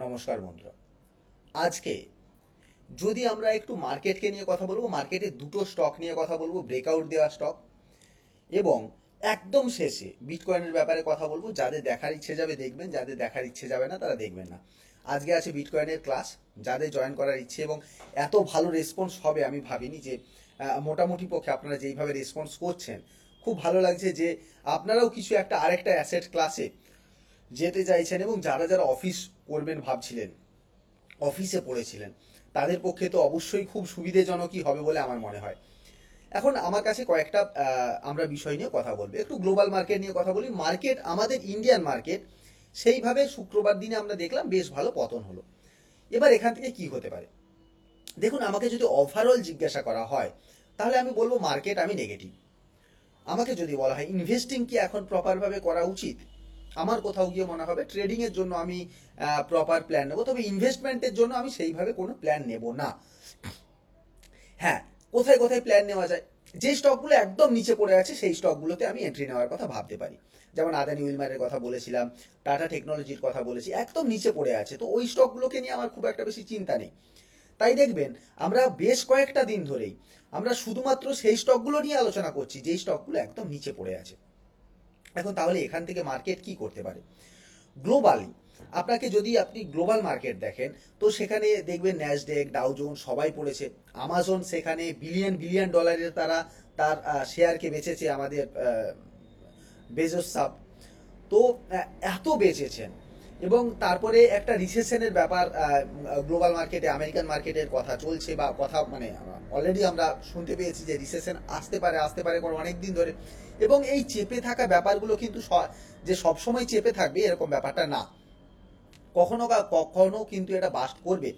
নমস্কার বন্ধুরা আজকে যদি আমরা একটু মার্কেটকে নিয়ে কথা বলবো মার্কেটে দুটো স্টক নিয়ে কথা বলবো ব্রেকআউট দেওয়া স্টক এবং একদম শেষে বিটকয়েনের ব্যাপারে কথা বলবো যাদের দেখার ইচ্ছে যাবে দেখবেন যাদের দেখার ইচ্ছে যাবে না তারা দেখবেন না আজকে আছে বিটকয়েনের ক্লাস যাদের জয়েন করার ইচ্ছে এবং এত ভালো রেসপন্স হবে আমি ভাবিনি যে মোটামুটি পক্ষে আপনারা যেইভাবে রেসপন্স করছেন খুব ভালো লাগছে যে আপনারাও কিছু একটা আরেকটা অ্যাসেট ক্লাসে যেতে চাইছেন এবং যারা যারা অফিস করবেন ভাবছিলেন অফিসে পড়েছিলেন তাদের পক্ষে তো অবশ্যই খুব সুবিধেজনকই হবে বলে আমার মনে হয় এখন আমার কাছে কয়েকটা আমরা বিষয় নিয়ে কথা বলবো একটু গ্লোবাল মার্কেট নিয়ে কথা বলি মার্কেট আমাদের ইন্ডিয়ান মার্কেট সেইভাবে শুক্রবার দিনে আমরা দেখলাম বেশ ভালো পতন হলো এবার এখান থেকে কি হতে পারে দেখুন আমাকে যদি ওভারঅল জিজ্ঞাসা করা হয় তাহলে আমি বলবো মার্কেট আমি নেগেটিভ আমাকে যদি বলা হয় ইনভেস্টিং কি এখন প্রপারভাবে করা উচিত আমার কোথাও গিয়ে মনে হবে ট্রেডিংয়ের জন্য আমি প্রপার প্ল্যান নেবো তবে ইনভেস্টমেন্টের জন্য আমি সেইভাবে কোনো প্ল্যান নেব না হ্যাঁ কোথায় কোথায় প্ল্যান নেওয়া যায় যে স্টকগুলো একদম নিচে পড়ে আছে সেই স্টকগুলোতে আমি এন্ট্রি নেওয়ার কথা ভাবতে পারি যেমন আদানি উইলমারের কথা বলেছিলাম টাটা টেকনোলজির কথা বলেছি একদম নিচে পড়ে আছে তো ওই স্টকগুলোকে নিয়ে আমার খুব একটা বেশি চিন্তা নেই তাই দেখবেন আমরা বেশ কয়েকটা দিন ধরেই আমরা শুধুমাত্র সেই স্টকগুলো নিয়ে আলোচনা করছি যেই স্টকগুলো একদম নিচে পড়ে আছে এখন তাহলে এখান থেকে মার্কেট কি করতে পারে গ্লোবালি আপনাকে যদি আপনি গ্লোবাল মার্কেট দেখেন তো সেখানে দেখবেন ন্যাসডেক ডাউজোন সবাই পড়েছে আমাজন সেখানে বিলিয়ন বিলিয়ন ডলারের তারা তার শেয়ারকে বেচেছে আমাদের বেজস সাপ তো এত বেচেছেন এবং তারপরে একটা রিসেশনের ব্যাপার গ্লোবাল মার্কেটে আমেরিকান মার্কেটের কথা চলছে বা কথা মানে অলরেডি আমরা শুনতে পেয়েছি যে রিসেশন আসতে পারে আসতে পারে অনেক দিন ধরে এবং এই চেপে থাকা ব্যাপারগুলো কিন্তু যে সবসময় চেপে থাকবে এরকম ব্যাপারটা না কখনো কখনো কিন্তু এটা বাস্ট করবে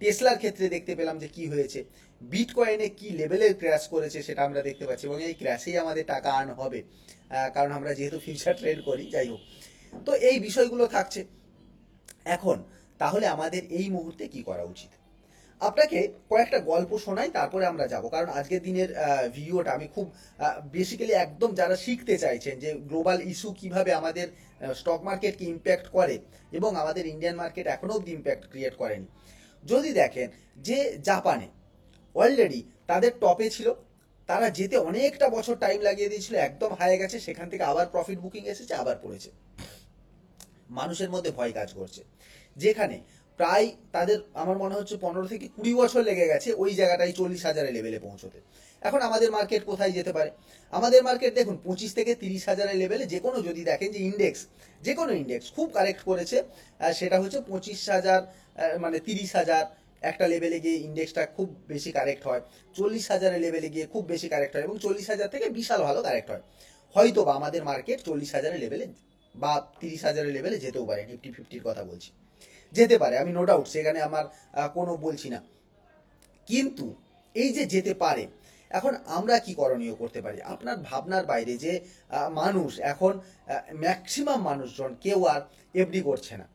টেসলার ক্ষেত্রে দেখতে পেলাম যে কি হয়েছে বিট কয়েনে কী লেভেলের ক্র্যাশ করেছে সেটা আমরা দেখতে পাচ্ছি এবং এই ক্র্যাশেই আমাদের টাকা আর্ন হবে কারণ আমরা যেহেতু ফিউচার ট্রেড করি যাই হোক তো এই বিষয়গুলো থাকছে এখন তাহলে আমাদের এই মুহূর্তে কি করা উচিত আপনাকে কয়েকটা গল্প শোনাই তারপরে আমরা যাব কারণ আজকের দিনের ভিডিওটা আমি খুব বেসিক্যালি একদম যারা শিখতে চাইছেন যে গ্লোবাল ইস্যু কিভাবে আমাদের স্টক মার্কেটকে ইম্প্যাক্ট করে এবং আমাদের ইন্ডিয়ান মার্কেট এখনও অব্দি ইম্প্যাক্ট ক্রিয়েট করেনি যদি দেখেন যে জাপানে অলরেডি তাদের টপে ছিল তারা যেতে অনেকটা বছর টাইম লাগিয়ে দিয়েছিল একদম হায়ে গেছে সেখান থেকে আবার প্রফিট বুকিং এসেছে আবার পড়েছে মানুষের মধ্যে ভয় কাজ করছে যেখানে প্রায় তাদের আমার মনে হচ্ছে পনেরো থেকে কুড়ি বছর লেগে গেছে ওই জায়গাটাই চল্লিশ হাজারের লেভেলে পৌঁছতে এখন আমাদের মার্কেট কোথায় যেতে পারে আমাদের মার্কেট দেখুন পঁচিশ থেকে তিরিশ হাজারের লেভেলে যে কোনো যদি দেখেন যে ইন্ডেক্স যে কোনো ইন্ডেক্স খুব কারেক্ট করেছে সেটা হচ্ছে পঁচিশ হাজার মানে তিরিশ হাজার একটা লেভেলে গিয়ে ইন্ডেক্সটা খুব বেশি কারেক্ট হয় চল্লিশ হাজারের লেভেলে গিয়ে খুব বেশি কারেক্ট হয় এবং চল্লিশ হাজার থেকে বিশাল ভালো কারেক্ট হয় হয়তো বা আমাদের মার্কেট চল্লিশ হাজারের লেভেলে বা তিরিশ হাজারের লেভেলে যেতেও পারে নিফটি ফিফটির কথা বলছি যেতে পারে আমি নো ডাউট সেখানে আমার কোনো বলছি না কিন্তু এই যে যেতে পারে এখন আমরা কি করণীয় করতে পারি আপনার ভাবনার বাইরে যে মানুষ এখন ম্যাক্সিমাম মানুষজন কেউ আর এফডি করছে না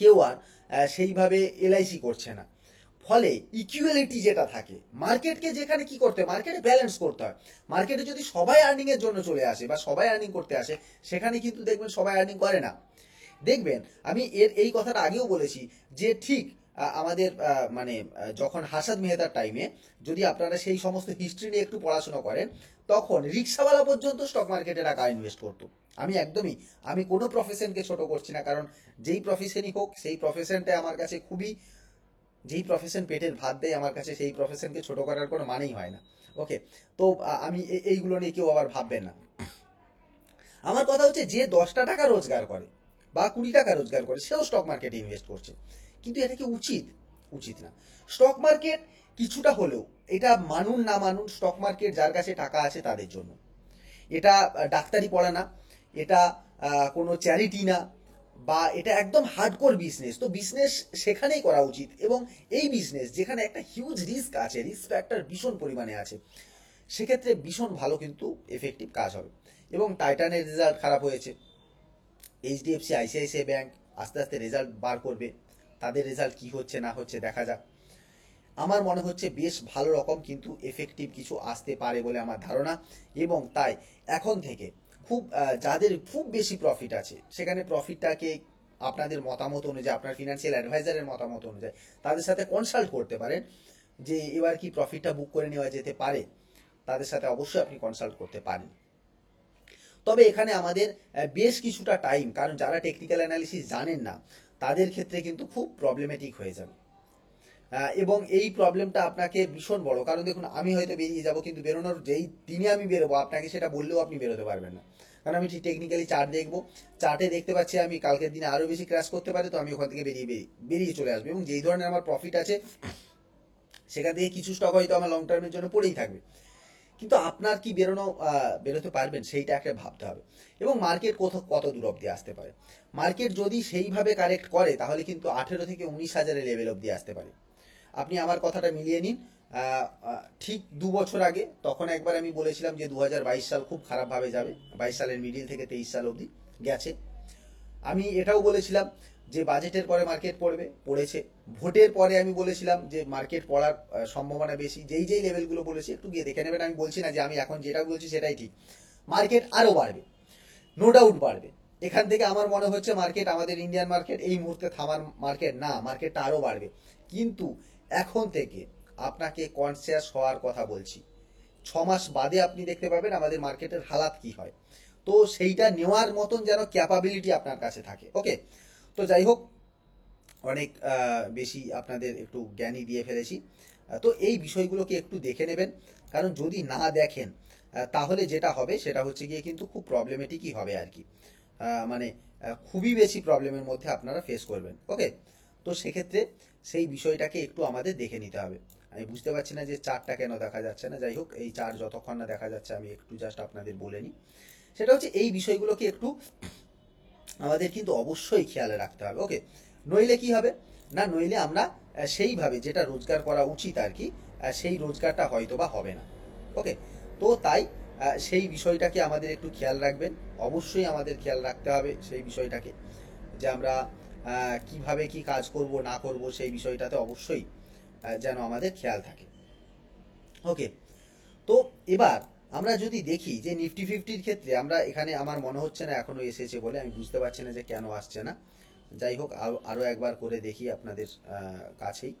কেউ আর সেইভাবে এলআইসি করছে না ফলে ইকুয়ালিটি যেটা থাকে মার্কেটকে যেখানে কি করতে হয় মার্কেটে ব্যালেন্স করতে হয় মার্কেটে যদি সবাই আর্নিংয়ের জন্য চলে আসে বা সবাই আর্নিং করতে আসে সেখানে কিন্তু দেখবেন সবাই আর্নিং করে না দেখবেন আমি এর এই কথাটা আগেও বলেছি যে ঠিক আমাদের মানে যখন হাসাদ মেহতার টাইমে যদি আপনারা সেই সমস্ত হিস্ট্রি নিয়ে একটু পড়াশোনা করেন তখন রিক্সাওয়ালা পর্যন্ত স্টক মার্কেটে টাকা ইনভেস্ট করতো আমি একদমই আমি কোনো প্রফেশনকে ছোট করছি না কারণ যেই প্রফেশনই হোক সেই প্রফেশনটা আমার কাছে খুবই যেই প্রফেশন পেটের ভাত দেয় আমার কাছে সেই প্রফেশনকে ছোট করার কোনো মানেই হয় না ওকে তো আমি এইগুলো নিয়ে কেউ আবার ভাববে না আমার কথা হচ্ছে যে দশটা টাকা রোজগার করে বা কুড়ি টাকা রোজগার করে সেও স্টক মার্কেটে ইনভেস্ট করছে কিন্তু এটা কি উচিত উচিত না স্টক মার্কেট কিছুটা হলেও এটা মানুন না মানুন স্টক মার্কেট যার কাছে টাকা আছে তাদের জন্য এটা ডাক্তারি পড়া না এটা কোনো চ্যারিটি না বা এটা একদম হার্ডকোর বিজনেস তো বিজনেস সেখানেই করা উচিত এবং এই বিজনেস যেখানে একটা হিউজ রিস্ক আছে রিস্ক ফ্যাক্টর ভীষণ পরিমাণে আছে সেক্ষেত্রে ভীষণ ভালো কিন্তু এফেক্টিভ কাজ হবে এবং টাইটানের রেজাল্ট খারাপ হয়েছে এইচডিএফসি আইসিআইসিআই ব্যাঙ্ক আস্তে আস্তে রেজাল্ট বার করবে তাদের রেজাল্ট কি হচ্ছে না হচ্ছে দেখা যাক আমার মনে হচ্ছে বেশ ভালো রকম কিন্তু এফেক্টিভ কিছু আসতে পারে বলে আমার ধারণা এবং তাই এখন থেকে খুব যাদের খুব বেশি প্রফিট আছে সেখানে প্রফিটটাকে আপনাদের মতামত অনুযায়ী আপনার ফিনান্সিয়াল অ্যাডভাইজারের মতামত অনুযায়ী তাদের সাথে কনসাল্ট করতে পারেন যে এবার কি প্রফিটটা বুক করে নেওয়া যেতে পারে তাদের সাথে অবশ্যই আপনি কনসাল্ট করতে পারেন তবে এখানে আমাদের বেশ কিছুটা টাইম কারণ যারা টেকনিক্যাল অ্যানালিসিস জানেন না তাদের ক্ষেত্রে কিন্তু খুব প্রবলেমেটিক হয়ে যাবে এবং এই প্রবলেমটা আপনাকে ভীষণ বড় কারণ দেখুন আমি হয়তো বেরিয়ে যাব কিন্তু বেরোনোর যেই দিনে আমি বেরোবো আপনাকে সেটা বললেও আপনি বেরোতে পারবেন না কারণ আমি ঠিক টেকনিক্যালি চার্ট দেখবো চার্টে দেখতে পাচ্ছি আমি কালকের দিনে আরও বেশি ক্র্যাশ করতে পারে তো আমি ওখান থেকে বেরিয়ে বেরিয়ে চলে আসবো এবং যেই ধরনের আমার প্রফিট আছে সেখান থেকে কিছু স্টক হয়তো আমার লং টার্মের জন্য পড়েই থাকবে কিন্তু আপনার কি বেরোনো বেরোতে পারবেন সেইটা একটা ভাবতে হবে এবং মার্কেট কত কত দূর অব্দি আসতে পারে মার্কেট যদি সেইভাবে কারেক্ট করে তাহলে কিন্তু আঠেরো থেকে উনিশ হাজারের লেভেল অব্দি আসতে পারে আপনি আমার কথাটা মিলিয়ে নিন ঠিক দু বছর আগে তখন একবার আমি বলেছিলাম যে দু সাল খুব খারাপভাবে যাবে বাইশ সালের মিডিল থেকে তেইশ সাল অবধি গেছে আমি এটাও বলেছিলাম যে বাজেটের পরে মার্কেট পড়বে পড়েছে ভোটের পরে আমি বলেছিলাম যে মার্কেট পড়ার সম্ভাবনা বেশি যেই যেই লেভেলগুলো বলেছি একটু গিয়ে দেখে নেবেন আমি বলছি না যে আমি এখন যেটা বলছি সেটাই ঠিক মার্কেট আরও বাড়বে নো ডাউট বাড়বে এখান থেকে আমার মনে হচ্ছে মার্কেট আমাদের ইন্ডিয়ান মার্কেট এই মুহূর্তে থামার মার্কেট না মার্কেটটা আরও বাড়বে কিন্তু এখন থেকে আপনাকে কনসিয়াস হওয়ার কথা বলছি ছ মাস বাদে আপনি দেখতে পাবেন আমাদের মার্কেটের হালাত কি হয় তো সেইটা নেওয়ার মতন যেন ক্যাপাবিলিটি আপনার কাছে থাকে ওকে তো যাই হোক অনেক বেশি আপনাদের একটু জ্ঞানী দিয়ে ফেলেছি তো এই বিষয়গুলোকে একটু দেখে নেবেন কারণ যদি না দেখেন তাহলে যেটা হবে সেটা হচ্ছে গিয়ে কিন্তু খুব প্রবলেমেটিকই হবে আর কি মানে খুবই বেশি প্রবলেমের মধ্যে আপনারা ফেস করবেন ওকে তো সেক্ষেত্রে সেই বিষয়টাকে একটু আমাদের দেখে নিতে হবে আমি বুঝতে পারছি না যে চারটা কেন দেখা যাচ্ছে না যাই হোক এই চার যতক্ষণ না দেখা যাচ্ছে আমি একটু জাস্ট আপনাদের বলে নিই সেটা হচ্ছে এই বিষয়গুলোকে একটু আমাদের কিন্তু অবশ্যই খেয়াল রাখতে হবে ওকে নইলে কি হবে না নইলে আমরা সেইভাবে যেটা রোজগার করা উচিত আর কি সেই রোজগারটা হয়তো বা হবে না ওকে তো তাই সেই বিষয়টাকে আমাদের একটু খেয়াল রাখবেন অবশ্যই আমাদের খেয়াল রাখতে হবে সেই বিষয়টাকে যে আমরা কিভাবে কি কাজ করব না করব সেই বিষয়টাতে অবশ্যই যেন আমাদের খেয়াল থাকে ওকে তো এবার আমরা যদি দেখি যে নিফটি ফিফটির ক্ষেত্রে আমরা এখানে আমার মনে হচ্ছে না এখনও এসেছে বলে আমি বুঝতে পারছি না যে কেন আসছে না যাই হোক আরও একবার করে দেখি আপনাদের কাছেই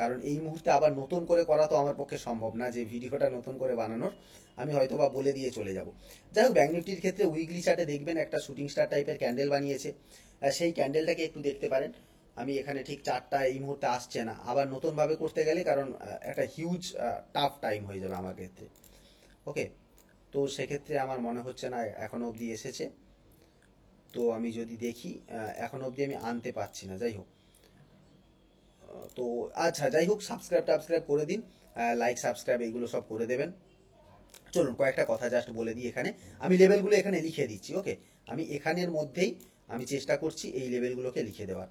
কারণ এই মুহূর্তে আবার নতুন করে করা তো আমার পক্ষে সম্ভব না যে ভিডিওটা নতুন করে বানানোর আমি হয়তো বা বলে দিয়ে চলে যাব যাই হোক ব্যাঙ্ক নিফটির ক্ষেত্রে উইকলি চার্টে দেখবেন একটা শুটিং স্টার টাইপের ক্যান্ডেল বানিয়েছে সেই ক্যান্ডেলটাকে একটু দেখতে পারেন আমি এখানে ঠিক চারটা এই মুহূর্তে আসছে না আবার নতুনভাবে করতে গেলে কারণ একটা হিউজ টাফ টাইম হয়ে যাবে আমার ক্ষেত্রে ওকে তো সেক্ষেত্রে আমার মনে হচ্ছে না এখনও অবধি এসেছে তো আমি যদি দেখি এখনও অবধি আমি আনতে পারছি না যাই হোক তো আচ্ছা যাই হোক সাবস্ক্রাইব টাবস্ক্রাইব করে দিন লাইক সাবস্ক্রাইব এইগুলো সব করে দেবেন চলুন কয়েকটা কথা জাস্ট বলে দিই এখানে আমি লেভেলগুলো এখানে লিখে দিচ্ছি ওকে আমি এখানের মধ্যেই আমি চেষ্টা করছি এই লেভেলগুলোকে লিখে দেওয়ার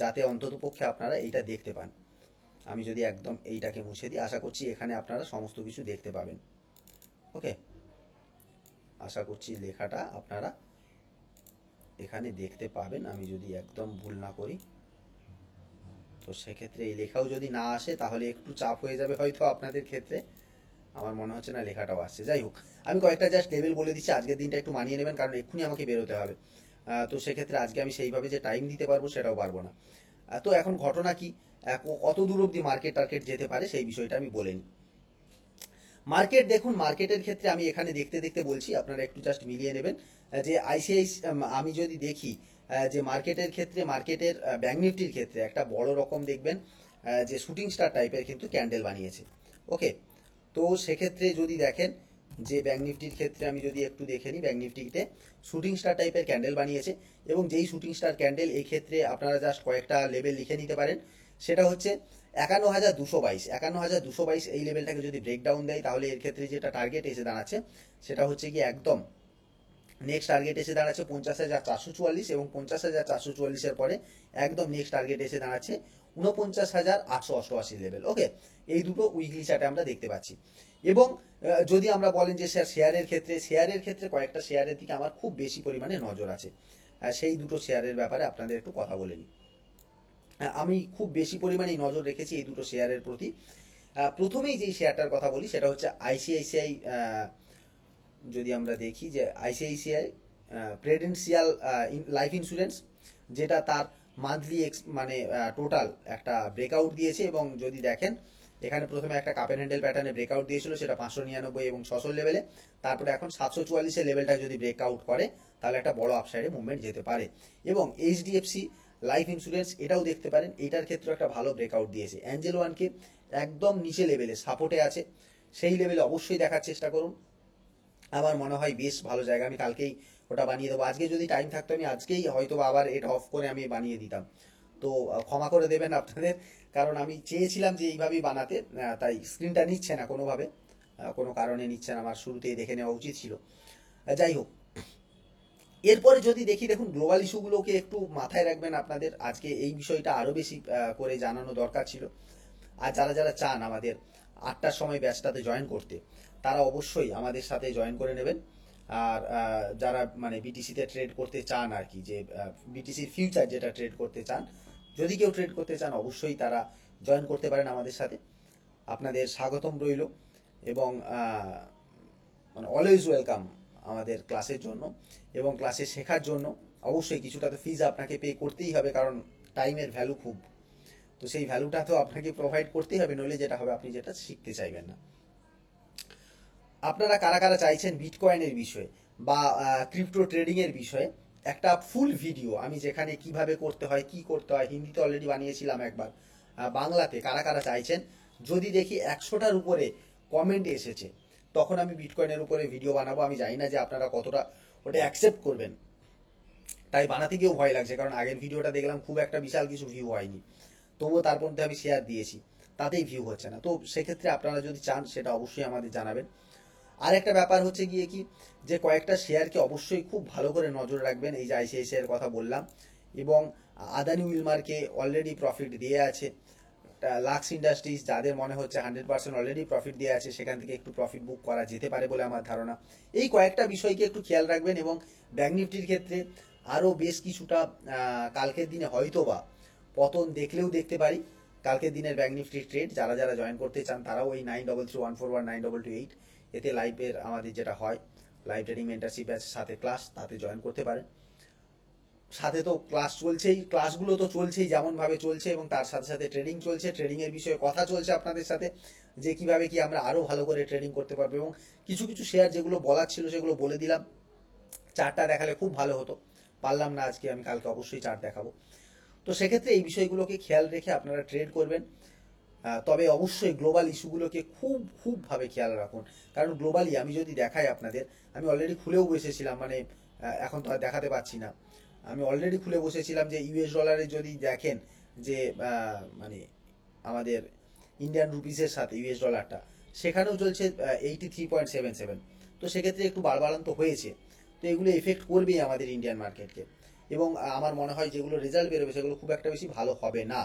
যাতে অন্তত পক্ষে আপনারা এইটা দেখতে পান আমি যদি একদম এইটাকে মুছে দিই আশা করছি এখানে আপনারা সমস্ত কিছু দেখতে পাবেন ওকে আশা করছি লেখাটা আপনারা এখানে দেখতে পাবেন আমি যদি একদম ভুল না করি তো সেক্ষেত্রে এই লেখাও যদি না আসে তাহলে একটু চাপ হয়ে যাবে হয়তো আপনাদের ক্ষেত্রে আমার মনে হচ্ছে না লেখাটাও আসছে যাই হোক আমি কয়েকটা জাস্ট লেভেল বলে দিচ্ছি আজকের দিনটা একটু মানিয়ে নেবেন কারণ এক্ষুনি আমাকে বেরোতে হবে তো সেক্ষেত্রে আজকে আমি সেইভাবে যে টাইম দিতে পারবো সেটাও পারবো না তো এখন ঘটনা কি কত দূর অবধি মার্কেট টার্কেট যেতে পারে সেই বিষয়টা আমি বলে নিই মার্কেট দেখুন মার্কেটের ক্ষেত্রে আমি এখানে দেখতে দেখতে বলছি আপনারা একটু জাস্ট মিলিয়ে নেবেন যে আইসিআইসি আমি যদি দেখি যে মার্কেটের ক্ষেত্রে মার্কেটের ব্যাঙ্ক নিফটির ক্ষেত্রে একটা বড় রকম দেখবেন যে শুটিং স্টার টাইপের কিন্তু ক্যান্ডেল বানিয়েছে ওকে তো সেক্ষেত্রে যদি দেখেন যে ব্যাঙ্ক নিফটির ক্ষেত্রে আমি যদি একটু দেখে নিই ব্যাঙ্ক নিফটিতে শুটিং স্টার টাইপের ক্যান্ডেল বানিয়েছে এবং যেই শুটিং স্টার ক্যান্ডেল এই ক্ষেত্রে আপনারা জাস্ট কয়েকটা লেভেল লিখে নিতে পারেন সেটা হচ্ছে একান্ন হাজার দুশো বাইশ একান্ন হাজার দুশো বাইশ এই লেভেলটাকে যদি ব্রেকডাউন দেয় তাহলে এর ক্ষেত্রে যেটা টার্গেট এসে দাঁড়াচ্ছে সেটা হচ্ছে কি একদম নেক্সট টার্গেট এসে দাঁড়াচ্ছে পঞ্চাশ হাজার চারশো চুয়াল্লিশ এবং পঞ্চাশ হাজার চারশো চুয়াল্লিশের পরে একদম নেক্সট টার্গেট এসে দাঁড়াচ্ছে উনপঞ্চাশ হাজার আটশো অষ্টআশি লেভেল ওকে এই দুটো উইকলি চার্টে আমরা দেখতে পাচ্ছি এবং যদি আমরা বলেন যে স্যার শেয়ারের ক্ষেত্রে শেয়ারের ক্ষেত্রে কয়েকটা শেয়ারের দিকে আমার খুব বেশি পরিমাণে নজর আছে সেই দুটো শেয়ারের ব্যাপারে আপনাদের একটু কথা বলে নিই আমি খুব বেশি পরিমাণে নজর রেখেছি এই দুটো শেয়ারের প্রতি প্রথমেই যেই শেয়ারটার কথা বলি সেটা হচ্ছে আইসিআইসিআই যদি আমরা দেখি যে আইসিআইসিআই প্রেডেন্সিয়াল লাইফ ইন্স্যুরেন্স যেটা তার মান্থলি এক্স মানে টোটাল একটা ব্রেকআউট দিয়েছে এবং যদি দেখেন এখানে প্রথমে একটা কাপের হ্যান্ডেল প্যাটার্নে ব্রেকআউট দিয়েছিল সেটা পাঁচশো নিরানব্বই এবং ছশো লেভেলে তারপরে এখন সাতশো চুয়াল্লিশের লেভেলটা যদি ব্রেকআউট করে তাহলে একটা বড় আপসাইডে মুভমেন্ট যেতে পারে এবং এইচডিএফসি লাইফ ইন্স্যুরেন্স এটাও দেখতে পারেন এটার ক্ষেত্রে একটা ভালো ব্রেকআউট দিয়েছে অ্যাঞ্জেল ওয়ানকে একদম নিচে লেভেলে সাপোর্টে আছে সেই লেভেলে অবশ্যই দেখার চেষ্টা করুন আমার মনে হয় বেশ ভালো জায়গা আমি কালকেই ওটা বানিয়ে দেবো আজকে যদি টাইম থাকতো আমি আজকেই হয়তো আবার এটা অফ করে আমি বানিয়ে দিতাম তো ক্ষমা করে দেবেন আপনাদের কারণ আমি চেয়েছিলাম যে এইভাবেই বানাতে তাই স্ক্রিনটা নিচ্ছে না কোনোভাবে কোনো কারণে নিচ্ছে না আমার শুরুতেই দেখে নেওয়া উচিত ছিল যাই হোক এরপরে যদি দেখি দেখুন গ্লোবাল ইস্যুগুলোকে একটু মাথায় রাখবেন আপনাদের আজকে এই বিষয়টা আরও বেশি করে জানানো দরকার ছিল আর যারা যারা চান আমাদের আটটার সময় ব্যাচটাতে জয়েন করতে তারা অবশ্যই আমাদের সাথে জয়েন করে নেবেন আর যারা মানে বিটিসিতে ট্রেড করতে চান আর কি যে বিটিসি ফিউচার যেটা ট্রেড করতে চান যদি কেউ ট্রেড করতে চান অবশ্যই তারা জয়েন করতে পারেন আমাদের সাথে আপনাদের স্বাগতম রইল এবং মানে অলওয়েজ ওয়েলকাম আমাদের ক্লাসের জন্য এবং ক্লাসে শেখার জন্য অবশ্যই কিছুটা তো ফিজ আপনাকে পে করতেই হবে কারণ টাইমের ভ্যালু খুব তো সেই ভ্যালুটা তো আপনাকে প্রোভাইড করতেই হবে নইলে যেটা হবে আপনি যেটা শিখতে চাইবেন না আপনারা কারা কারা চাইছেন বিটকয়েনের বিষয়ে বা ক্রিপ্টো ট্রেডিংয়ের বিষয়ে একটা ফুল ভিডিও আমি যেখানে কিভাবে করতে হয় কি করতে হয় হিন্দিতে অলরেডি বানিয়েছিলাম একবার বাংলাতে কারা কারা চাইছেন যদি দেখি একশোটার উপরে কমেন্ট এসেছে তখন আমি বিটকয়েনের উপরে ভিডিও বানাবো আমি জানি না যে আপনারা কতটা ওটা অ্যাকসেপ্ট করবেন তাই বানাতে গিয়েও ভয় লাগছে কারণ আগের ভিডিওটা দেখলাম খুব একটা বিশাল কিছু ভিউ হয়নি তবুও তার মধ্যে আমি শেয়ার দিয়েছি তাতেই ভিউ হচ্ছে না তো সেক্ষেত্রে আপনারা যদি চান সেটা অবশ্যই আমাদের জানাবেন আর একটা ব্যাপার হচ্ছে গিয়ে কি যে কয়েকটা শেয়ারকে অবশ্যই খুব ভালো করে নজর রাখবেন এই যে আইসিআইসিআইয়ের কথা বললাম এবং আদানি উইলমার্কে অলরেডি প্রফিট দিয়ে আছে লাক্স ইন্ডাস্ট্রিজ যাদের মনে হচ্ছে হান্ড্রেড পার্সেন্ট অলরেডি প্রফিট দিয়ে আছে সেখান থেকে একটু প্রফিট বুক করা যেতে পারে বলে আমার ধারণা এই কয়েকটা বিষয়কে একটু খেয়াল রাখবেন এবং ব্যাঙ্ক নিফটির ক্ষেত্রে আরও বেশ কিছুটা কালকের দিনে হয়তো বা পতন দেখলেও দেখতে পারি কালকে দিনের ব্যাঙ্ক নিফটির ট্রেড যারা যারা জয়েন করতে চান তারাও ওই nine double three one four one nine double two eight এতে লাইভের আমাদের যেটা হয় লাইভ ট্রেডিং মেন্টারশিপ আছে সাথে ক্লাস তাতে জয়েন করতে পারেন সাথে তো ক্লাস চলছেই ক্লাসগুলো তো চলছেই যেমনভাবে চলছে এবং তার সাথে সাথে ট্রেডিং চলছে ট্রেডিংয়ের বিষয়ে কথা চলছে আপনাদের সাথে যে কিভাবে কি আমরা আরও ভালো করে ট্রেডিং করতে পারবো এবং কিছু কিছু শেয়ার যেগুলো বলার ছিল সেগুলো বলে দিলাম চারটা দেখালে খুব ভালো হতো পারলাম না আজকে আমি কালকে অবশ্যই চার্ট দেখাবো তো সেক্ষেত্রে এই বিষয়গুলোকে খেয়াল রেখে আপনারা ট্রেড করবেন তবে অবশ্যই গ্লোবাল ইস্যুগুলোকে খুব খুবভাবে খেয়াল রাখুন কারণ গ্লোবালি আমি যদি দেখাই আপনাদের আমি অলরেডি খুলেও বসেছিলাম মানে এখন তো আর দেখাতে পাচ্ছি না আমি অলরেডি খুলে বসেছিলাম যে ইউএস ডলারে যদি দেখেন যে মানে আমাদের ইন্ডিয়ান রুপিসের সাথে ইউএস ডলারটা সেখানেও চলছে eighty three point seven seven তো সেক্ষেত্রে একটু বাড়বাড়ান্ত হয়েছে তো এগুলো এফেক্ট করবেই আমাদের ইন্ডিয়ান মার্কেটকে এবং আমার মনে হয় যেগুলো রেজাল্ট বেরোবে সেগুলো খুব একটা বেশি ভালো হবে না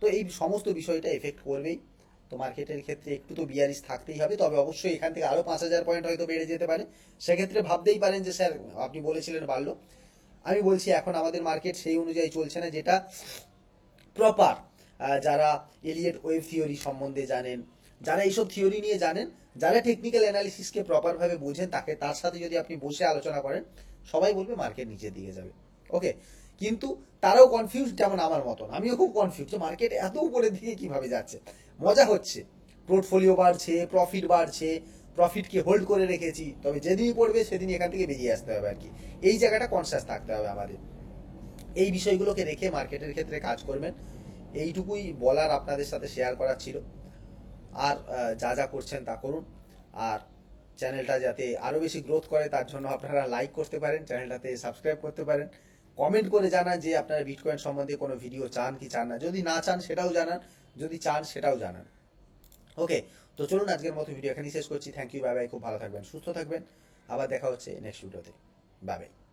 তো এই সমস্ত বিষয়টা এফেক্ট করবেই তো মার্কেটের ক্ষেত্রে একটু তো বিয়ারিস থাকতেই হবে তবে অবশ্যই এখান থেকে আরও পাঁচ হাজার পয়েন্ট হয়তো বেড়ে যেতে পারে সেক্ষেত্রে ভাবতেই পারেন যে স্যার আপনি বলেছিলেন বাড়ল আমি বলছি এখন আমাদের মার্কেট সেই অনুযায়ী চলছে না যেটা প্রপার যারা এলিয়েট ওয়েব থিওরি সম্বন্ধে জানেন যারা এইসব থিওরি নিয়ে জানেন যারা টেকনিক্যাল অ্যানালিসিসকে প্রপারভাবে বোঝেন তাকে তার সাথে যদি আপনি বসে আলোচনা করেন সবাই বলবে মার্কেট নিচের দিকে যাবে ওকে কিন্তু তারাও কনফিউজ যেমন আমার মতন আমিও খুব কনফিউজ যে মার্কেট এত উপরের দিকে কিভাবে যাচ্ছে মজা হচ্ছে পোর্টফোলিও বাড়ছে প্রফিট বাড়ছে প্রফিটকে হোল্ড করে রেখেছি তবে যেদিনই পড়বে সেদিন এখান থেকে বেরিয়ে আসতে হবে আর কি এই জায়গাটা কনসাস থাকতে হবে আমাদের এই বিষয়গুলোকে রেখে মার্কেটের ক্ষেত্রে কাজ করবেন এইটুকুই বলার আপনাদের সাথে শেয়ার করার ছিল আর যা যা করছেন তা করুন আর চ্যানেলটা যাতে আরও বেশি গ্রোথ করে তার জন্য আপনারা লাইক করতে পারেন চ্যানেলটাতে সাবস্ক্রাইব করতে পারেন কমেন্ট করে জানান যে আপনারা বিটকয়েন সম্বন্ধে কোনো ভিডিও চান কি চান না যদি না চান সেটাও জানান যদি চান সেটাও জানান ওকে তো চলুন আজকের মতো ভিডিও এখানেই শেষ করছি থ্যাংক ইউ বাই বাই খুব ভালো থাকবেন সুস্থ থাকবেন আবার দেখা হচ্ছে নেক্সট ভিডিওতে বাই বাই